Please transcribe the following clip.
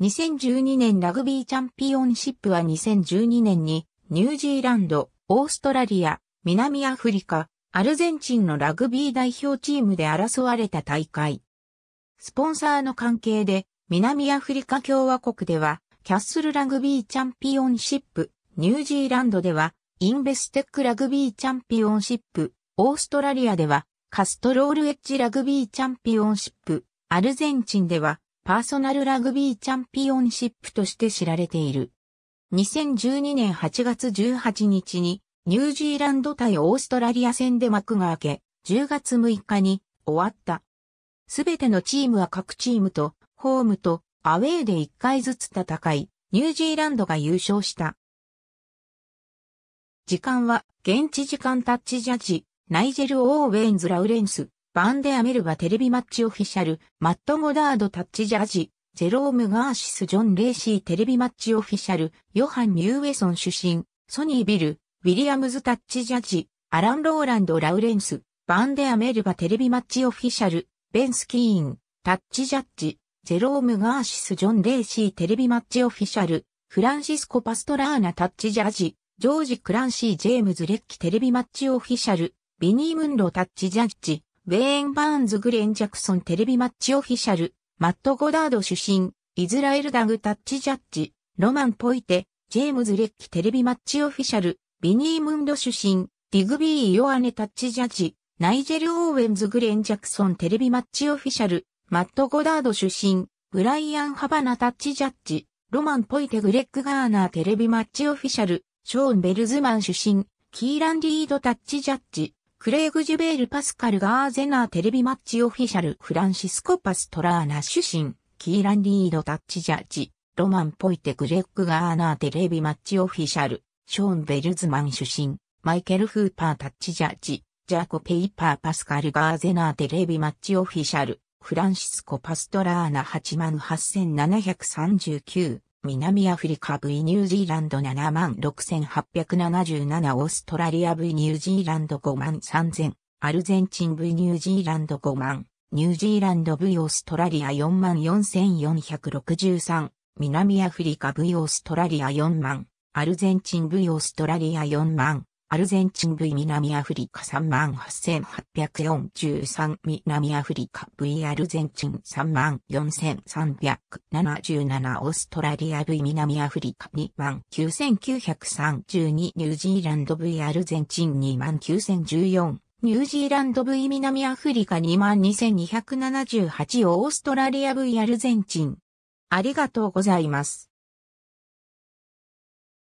2012年ラグビーチャンピオンシップは2012年にニュージーランド、オーストラリア、南アフリカ、アルゼンチンのラグビー代表チームで争われた大会。スポンサーの関係で南アフリカ共和国ではキャッスルラグビーチャンピオンシップ、ニュージーランドではインベステックラグビーチャンピオンシップ、オーストラリアではカストロールエッジラグビーチャンピオンシップ、アルゼンチンではパーソナルラグビーチャンピオンシップとして知られている。2012年8月18日にニュージーランド対オーストラリア戦で幕が開け、10月6日に終わった。すべてのチームは各チームと、ホームとアウェーで1回ずつ戦い、ニュージーランドが優勝した。時間は現地時間タッチジャッジ、ナイジェル・オーウェンズ・ラウレンス、バンデアメルバテレビマッチオフィシャル、マット・ゴダード・タッチ・ジャージ、ジェローム・ガーシス・ジョン・レイシーテレビマッチオフィシャル、ヨハン・ニューウェソン出身、ソニー・ビル、ウィリアムズ・タッチ・ジャージ、アラン・ローランド・ラウレンス、バンデアメルバテレビマッチオフィシャル、ベン・スキーン、タッチ・ジャッジ、ジェローム・ガーシス・ジョン・レイシーテレビマッチオフィシャル、フランシスコ・パストラーナ・タッチ・ジャージ、ジョージ・クランシー・ジェームズ・レッキテレビマッチオフィシャル、ビニー・ムンロ・タッチ・ジャッジ、ウェーン・バーンズ・グレン・ジャクソンテレビマッチオフィシャル、マット・ゴダード主審、イズラエル・ダグ・タッチ・ジャッジ、ロマン・ポイテ、ジェームズ・レッキテレビマッチオフィシャル、ビニー・ムンド主審、ディグビー・ヨアネ・タッチ・ジャッジ、ナイジェル・オーウェンズ・グレン・ジャクソンテレビマッチオフィシャル、マット・ゴダード主審、ブライアン・ハバナ・タッチ・ジャッジ、ロマン・ポイテ・グレッグ・ガーナーテレビマッチオフィシャル、ショーン・ベルズマン主審、キーラン・リード・タッチ・ジャッジ、クレイグ・ジュベール・パスカル・ガーゼナーテレビマッチオフィシャルフランシスコ・パストラーナ主審キーラン・リード・タッチ・ジャッジロマン・ポイテ・グレッグ・ガーナーテレビマッチオフィシャルショーン・ベルズマン主審マイケル・フーパー・タッチ・ジャッジジャコ・ペイパー・パスカル・ガーゼナーテレビマッチオフィシャルフランシスコ・パストラーナ88739南アフリカ V ニュージーランド76877オーストラリア V ニュージーランド5万3000アルゼンチン V ニュージーランド5万ニュージーランド V オーストラリア4万4463南アフリカ V オーストラリア4万アルゼンチン V オーストラリア4万アルゼンチン V 南アフリカ38843南アフリカ V アルゼンチン34377オーストラリア V 南アフリカ29932ニュージーランド V アルゼンチン29014ニュージーランド V 南アフリカ22278オーストラリア V アルゼンチン。ありがとうございます。